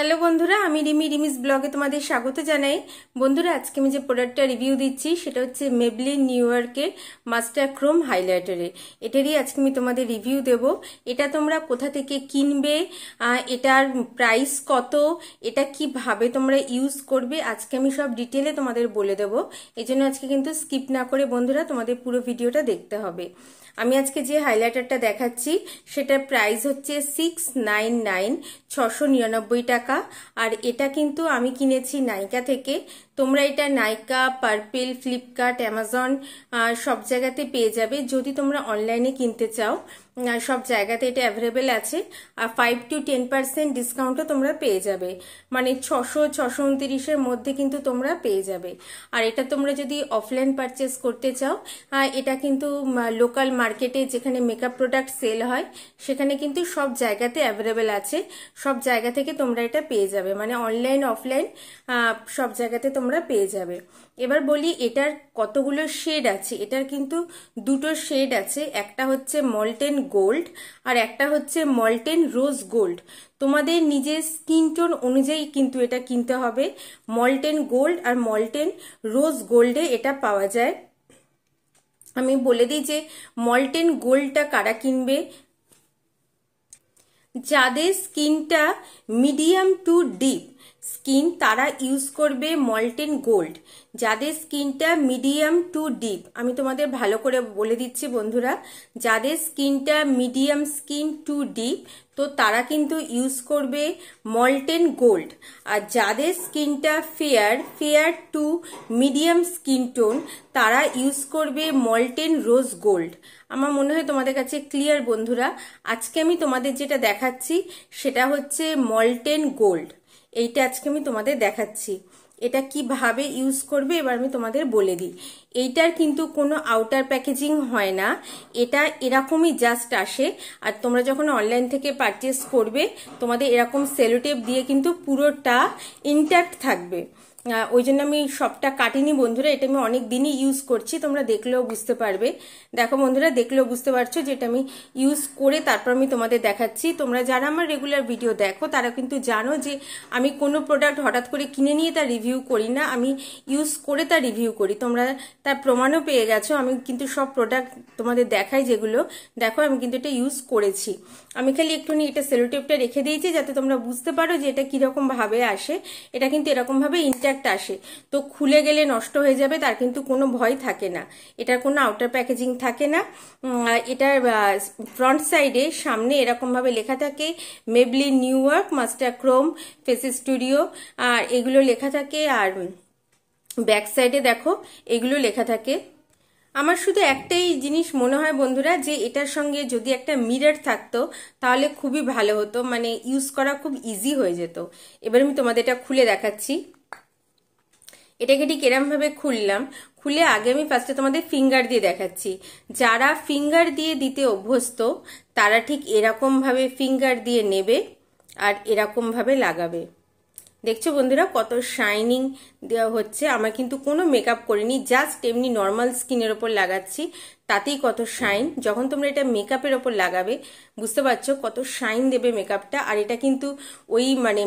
hello বন্ধুরা আমি রিমি রিমিস ব্লগে তোমাদের স্বাগত জানাই বন্ধুরা আজকে আমি যে প্রোডাক্টটা রিভিউ দিচ্ছি সেটা হচ্ছে মেবলিন নিউ ইয়র্কের মাস্টার ক্রোম হাইলাইটারে এটারই আজকে আমি তোমাদের রিভিউ দেব এটা তোমরা কোথা থেকে কিনবে এটার প্রাইস কত এটা কিভাবে তোমরা ইউজ করবে আজকে আমি সব ডিটেলে তোমাদের বলে দেব এই জন্য আজকে কিন্তু স্কিপ না করে বন্ধুরা তোমাদের পুরো ভিডিওটা দেখতে হবে আমি আজকে যে হাইলাইটারটা দেখাচ্ছি সেটার প্রাইস হচ্ছে সিক্স নাইন নাইন ছশো নিরানব্বই টাকা টাকা আর এটা কিন্তু আমি কিনেছি নাইকা থেকে তোমরা এটা নাইকা পার্পেল ফ্লিপকার্ট অ্যামাজন সব জায়গাতে পেয়ে যাবে যদি তোমরা অনলাইনে কিনতে চাও সব জায়গাতে এটা অ্যাভেলেবেল আছে আর ফাইভ টু টেন পার্সেন্ট ডিসকাউন্টও তোমরা পেয়ে যাবে মানে ছশো ছশো উনতিরিশের মধ্যে কিন্তু তোমরা পেয়ে যাবে আর এটা তোমরা যদি অফলাইন পারচেস করতে চাও এটা কিন্তু লোকাল মার্কেটে যেখানে মেকআপ প্রোডাক্ট সেল হয় সেখানে কিন্তু সব জায়গাতে অ্যাভেলেবেল আছে সব জায়গা থেকে তোমরা এটা পেয়ে যাবে মানে অনলাইন অফলাইন সব জায়গাতে তোমরা পেয়ে যাবে এবার বলি এটার কতগুলো শেড আছে এটার কিন্তু দুটো শেড আছে একটা হচ্ছে মল্টেন গোল্ড আর একটা হচ্ছে মল্টেন রোজ গোল্ড তোমাদের নিজের স্কিন টোন অনুযায়ী কিন্তু এটা কিনতে হবে মল্টেন গোল্ড আর মল্টেন রোজ গোল্ডে এটা পাওয়া যায় আমি বলে দিই যে মল্টেন গোল্ডটা কারা কিনবে যাদের স্কিনটা মিডিয়াম টু ডিপ স্কিন তারা ইউজ করবে মল্টেন গোল্ড যাদের স্কিনটা মিডিয়াম টু ডিপ আমি তোমাদের ভালো করে বলে দিচ্ছি বন্ধুরা যাদের স্কিনটা মিডিয়াম স্কিন টু ডিপ তো তারা কিন্তু ইউজ করবে মল্টেন গোল্ড আর যাদের স্কিনটা fair fair to medium skin tone তারা ইউজ করবে মল্টেন রোজ গোল্ড আমার মনে হয় তোমাদের কাছে ক্লিয়ার বন্ধুরা আজকে আমি তোমাদের যেটা দেখাচ্ছি সেটা হচ্ছে মল্টেন গোল্ড এইটা আজকে আমি তোমাদের দেখাচ্ছি এটা কিভাবে ইউজ করবে এবার আমি তোমাদের বলে দিই এইটার কিন্তু কোনো আউটার প্যাকেজিং হয় না এটা এরকমই জাস্ট আসে আর তোমরা যখন অনলাইন থেকে পারচেস করবে তোমাদের এরকম সেলোটেপ দিয়ে কিন্তু পুরোটা ইনট্যাক্ট থাকবে ওই জন্য আমি সবটা কাটিনি বন্ধুরা এটা আমি অনেক দিনই ইউজ করছি তোমরা দেখলেও বুঝতে পারবে দেখো বন্ধুরা দেখলেও বুঝতে পারছো যেটা আমি ইউজ করে তারপর আমি তোমাদের দেখাচ্ছি তোমরা যারা আমার রেগুলার ভিডিও দেখো তারা কিন্তু জানো যে আমি কোনো প্রোডাক্ট হঠাৎ করে কিনে নিয়ে তার রিভিউ করি না আমি ইউজ করে তার রিভিউ করি তোমরা তার প্রমাণও পেয়ে গেছো আমি কিন্তু সব প্রোডাক্ট তোমাদের দেখাই যেগুলো দেখো আমি কিন্তু এটা ইউজ করেছি আমি খালি একটুখানি এটা সেলোটেপটা রেখে দিয়েছি যাতে তোমরা বুঝতে পারো যে এটা কীরকমভাবে আসে এটা কিন্তু এরকমভাবে ইন্টার একটা আসে তো খুলে গেলে নষ্ট হয়ে যাবে তার কিন্তু কোনো ভয় থাকে না এটার কোনো আউটার প্যাকেজিং থাকে না এটার ফ্রন্ট সাইডে সামনে এরকমভাবে লেখা থাকে Maybelline New York master chrome face studio আর এগুলো লেখা থাকে আর ব্যাক সাইডে দেখো এগুলো লেখা থাকে আমার শুধু একটাই জিনিস মনে হয় বন্ধুরা যে এটার সঙ্গে যদি একটা মিরার থাকতো তাহলে খুবই ভালো হতো মানে ইউজ করা খুব ইজি হয়ে যেত এবার আমি তোমাদের এটা খুলে দেখাচ্ছি এটাকে ঠিক এরমভাবে খুললাম খুলে আগে আমি ফার্স্টে তোমাদের ফিঙ্গার দিয়ে দেখাচ্ছি যারা ফিঙ্গার দিয়ে দিতে অভ্যস্ত তারা ঠিক এরকমভাবে ফিঙ্গার দিয়ে নেবে আর এরকমভাবে লাগাবে দেখছো বন্ধুরা কত শাইনিং দেওয়া হচ্ছে আমার কিন্তু কোনো মেকআপ করিনি জাস্ট এমনি নর্মাল স্কিনের ওপর লাগাচ্ছি তাতেই কত শাইন যখন তোমরা এটা মেকআপের ওপর লাগাবে বুঝতে পারছো কত শাইন দেবে মেকআপটা আর এটা কিন্তু ওই মানে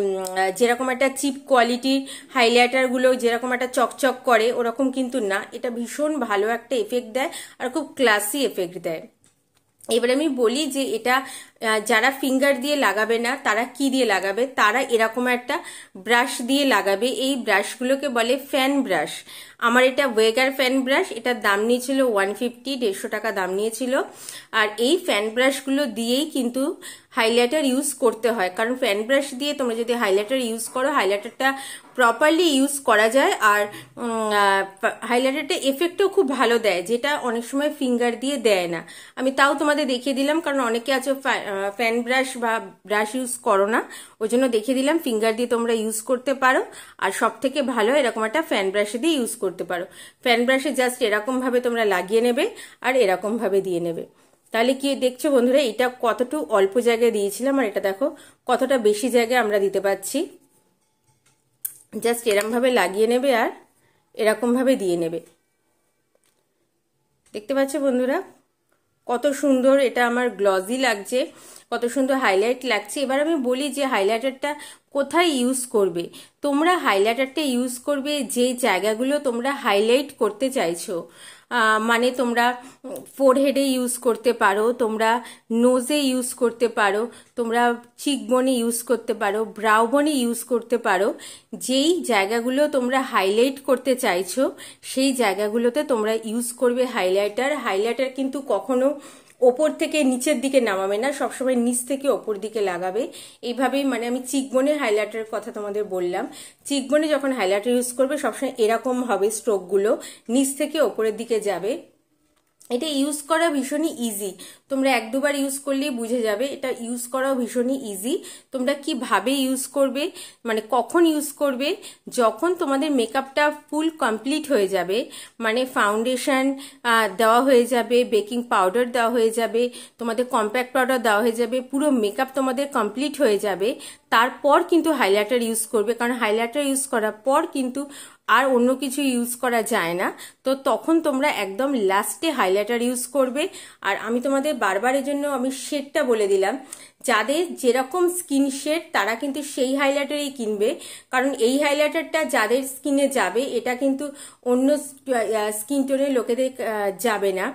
যেরকম একটা চিপ কোয়ালিটির হাইলাইটারগুলো যেরকম একটা চকচক করে ওরকম কিন্তু না এটা ভীষণ ভালো একটা এফেক্ট দেয় আর খুব ক্লাসি এফেক্ট দেয় এবার আমি বলি যে এটা যারা ফিঙ্গার দিয়ে লাগাবে না তারা কি দিয়ে লাগাবে তারা এরকম একটা ব্রাশ দিয়ে লাগাবে এই ব্রাশগুলোকে বলে ফ্যান ব্রাশ আমার এটা ওয়েগার ফ্যান ব্রাশ এটার দাম নিয়েছিল ওয়ান ফিফটি দেড়শো টাকা দাম নিয়েছিল আর এই ফ্যান ব্রাশগুলো দিয়েই কিন্তু হাইলাইটার ইউজ করতে হয় কারণ ফ্যান ব্রাশ দিয়ে তোমরা যদি হাইলাইটার ইউজ করো হাইলাইটারটা প্রপারলি ইউজ করা যায় আর হাইলাইটারটা এফেক্টও খুব ভালো দেয় যেটা অনেক সময় ফিঙ্গার দিয়ে দেয় না আমি তাও তোমাদের দেখিয়ে দিলাম কারণ অনেকে আছে ফ্যান ব্রাশ বা ব্রাশ ইউজ করো না ওই জন্য দেখিয়ে দিলাম ফিঙ্গার দিয়ে তোমরা ইউজ করতে পারো আর সব থেকে ভালো এরকম একটা ফ্যান ব্রাশ দিয়ে ইউজ করো করতে পারো ফ্যান ব্রাশে জাস্ট এরকমভাবে তোমরা লাগিয়ে নেবে আর এরকমভাবে দিয়ে নেবে তাহলে কি দেখছো বন্ধুরা এটা কতটুকু অল্প জায়গায় দিয়েছিলাম আর এটা দেখো কতটা বেশি জায়গায় আমরা দিতে পারছি জাস্ট এরমভাবে লাগিয়ে নেবে আর এরকমভাবে দিয়ে নেবে দেখতে পাচ্ছ বন্ধুরা কত সুন্দর এটা আমার গ্লজি লাগছে কত সুন্দর হাইলাইট লাগছে এবার আমি বলি যে হাইলাইটারটা কোথায় ইউজ করবে তোমরা হাইলাইটারটা ইউজ করবে যে জায়গাগুলো তোমরা হাইলাইট করতে চাইছো মানে তোমরা ফোরহেডে ইউজ করতে পারো তোমরা নোজে ইউজ করতে পারো তোমরা চিকবনে ইউজ করতে পারো ব্রাউবনে ইউজ করতে পারো যেই জায়গাগুলো তোমরা হাইলাইট করতে চাইছো সেই জায়গাগুলোতে তোমরা ইউজ করবে হাইলাইটার হাইলাইটার কিন্তু কখনো ওপর থেকে নিচের দিকে নামাবে না সবসময় নিচ থেকে ওপর দিকে লাগাবে এইভাবেই মানে আমি চিকবনের হাইলাইটারের কথা তোমাদের বললাম চিকবনে যখন হাইলাইটার ইউজ করবে সবসময় এরকম হবে স্ট্রোকগুলো নিচ থেকে ওপরের দিকে যাবে এটা ইউজ করা ভীষণই ইজি তোমরা এক দুবার ইউজ করলেই বুঝে যাবে এটা ইউজ করাও ভীষণই ইজি তোমরা কিভাবে ইউজ করবে মানে কখন ইউজ করবে যখন তোমাদের মেকআপটা ফুল কমপ্লিট হয়ে যাবে মানে ফাউন্ডেশন দেওয়া হয়ে যাবে বেকিং পাউডার দেওয়া হয়ে যাবে তোমাদের কম্প্যাক্ট পাউডার দেওয়া হয়ে যাবে পুরো মেকআপ তোমাদের কমপ্লিট হয়ে যাবে তারপর কিন্তু হাইলাইটার ইউজ করবে কারণ হাইলাইটার ইউজ করার পর কিন্তু আর অন্য কিছু ইউজ করা যায় না তো তখন তোমরা একদম লাস্টে হাইলাইটার ইউজ করবে আর আমি তোমাদের বারবারের জন্য আমি শেডটা বলে দিলাম যাদের যেরকম স্কিন শেড তারা কিন্তু সেই হাইলাইটারই কিনবে কারণ এই হাইলাইটারটা যাদের স্কিনে যাবে এটা কিন্তু অন্য স্কিন টোনের লোকেদের যাবে না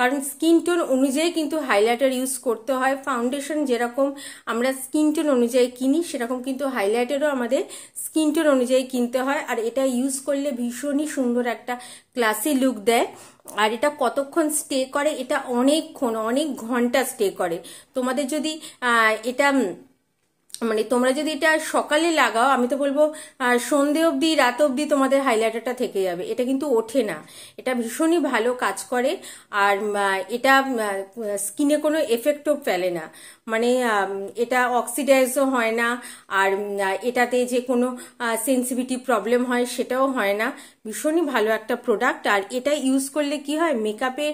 কারণ স্কিন টোন অনুযায়ী কিন্তু হাইলাইটার ইউজ করতে হয় ফাউন্ডেশন যেরকম আমরা স্কিন টোন অনুযায়ী কিনি সেরকম কিন্তু হাইলাইটারও আমাদের স্কিন টোন অনুযায়ী কিনতে হয় আর এটা ইউজ করলে ভীষণই সুন্দর একটা ক্লাসি লুক দেয় আর এটা কতক্ষণ স্টে করে এটা অনেকক্ষণ অনেক ঘন্টা স্টে করে তোমাদের যদি এটা মানে তোমরা যদি এটা সকালে লাগাও আমি তো বলবো সন্ধে অবধি রাত অবধি তোমাদের হাইলাইটারটা থেকে যাবে এটা কিন্তু ওঠে না এটা ভীষণই ভালো কাজ করে আর এটা স্কিনে কোনো এফেক্টও ফেলে না মানে এটা অক্সিডাইজও হয় না আর এটাতে যে কোনো সেন্সিভিটি প্রবলেম হয় সেটাও হয় না ভীষণই ভালো একটা প্রোডাক্ট আর এটা ইউজ করলে কি হয় মেকআপের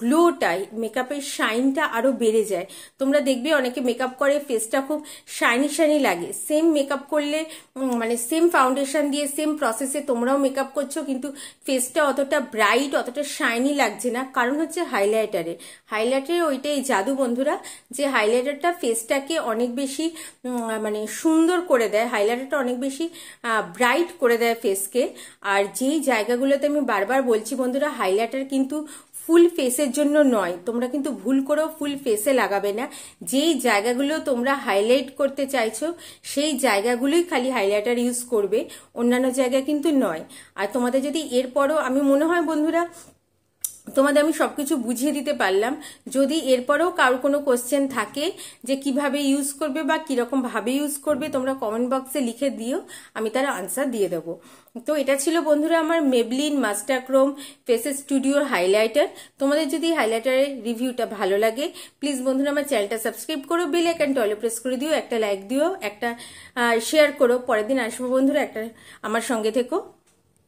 গ্লোটাই মেকআপের শাইনটা আরও বেড়ে যায় তোমরা দেখবে অনেকে মেকআপ করে ফেসটা খুব শাইনি শাইনি লাগে সেম মেকআপ করলে মানে সেম ফাউন্ডেশন দিয়ে সেম প্রসেসে তোমরাও মেকআপ করছো কিন্তু ফেসটা অতটা ব্রাইট অতটা শাইনি লাগছে না কারণ হচ্ছে হাইলাইটারে হাইলাইটারের ওইটাই জাদু বন্ধুরা যে হাইলাইটারটা ফেসটাকে অনেক বেশি মানে সুন্দর করে দেয় হাইলাইটারটা অনেক বেশি ব্রাইট করে দেয় ফেসকে আর যেই জায়গাগুলোতে আমি বারবার বলছি বন্ধুরা হাইলাইটার কিন্তু ফুল ফেসের জন্য নয় তোমরা কিন্তু ভুল করেও ফুল ফেসে লাগাবে না যেই জায়গাগুলো তোমরা হাইলাইট করতে চাইছো সেই জায়গাগুলোই খালি হাইলাইটার ইউজ করবে অন্যান্য জায়গা কিন্তু নয় আর তোমাদের যদি এরপরও আমি মনে হয় বন্ধুরা তোমাদের আমি সবকিছু বুঝিয়ে দিতে পারলাম যদি এরপরেও কারোর কোনো কোশ্চেন থাকে যে কিভাবে ইউজ করবে বা কিরকম ভাবে ইউজ করবে তোমরা কমেন্ট বক্সে লিখে দিও আমি তার আনসার দিয়ে দেবো তো এটা ছিল বন্ধুরা আমার মেবলিন মাস্টারক্রোম ফেসেস স্টুডিওর হাইলাইটার তোমাদের যদি হাইলাইটারের রিভিউটা ভালো লাগে প্লিজ বন্ধুরা আমার চ্যানেলটা সাবস্ক্রাইব করো বেল আইকনটা অলে প্রেস করে দিও একটা লাইক দিও একটা শেয়ার করো পরের দিন আসবো বন্ধুরা একটা আমার সঙ্গে থেকো